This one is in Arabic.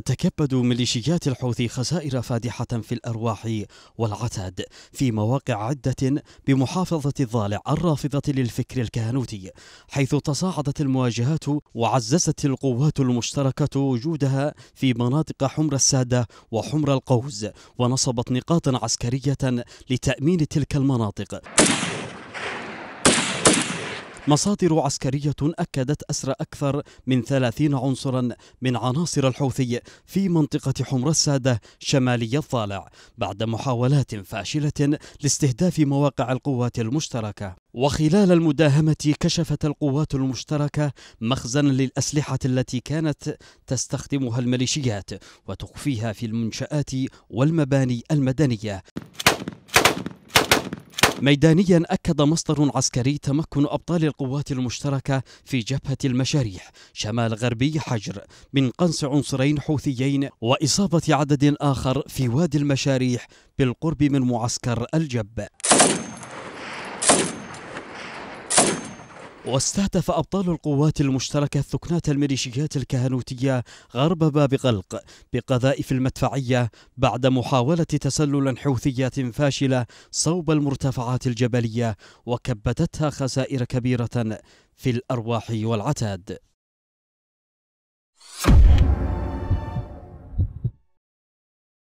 تتكبد ميليشيات الحوثي خسائر فادحة في الأرواح والعتاد في مواقع عدة بمحافظة الضالع الرافضة للفكر الكهنوتي حيث تصاعدت المواجهات وعززت القوات المشتركة وجودها في مناطق حمر السادة وحمر القوز ونصبت نقاطا عسكرية لتأمين تلك المناطق مصادر عسكرية أكدت أسر أكثر من 30 عنصرا من عناصر الحوثي في منطقة حمر السادة شمالي الضالع بعد محاولات فاشلة لاستهداف مواقع القوات المشتركة وخلال المداهمة كشفت القوات المشتركة مخزنا للأسلحة التي كانت تستخدمها الميليشيات وتخفيها في المنشآت والمباني المدنية ميدانيا أكد مصدر عسكري تمكن أبطال القوات المشتركة في جبهة المشاريح شمال غربي حجر من قنص عنصرين حوثيين وإصابة عدد آخر في وادي المشاريح بالقرب من معسكر الجب واستهدف أبطال القوات المشتركة ثكنات الميليشيات الكهنوتية غرب باب غلق بقذائف المدفعية بعد محاولة تسلل حوثيات فاشلة صوب المرتفعات الجبلية وكبتتها خسائر كبيرة في الأرواح والعتاد.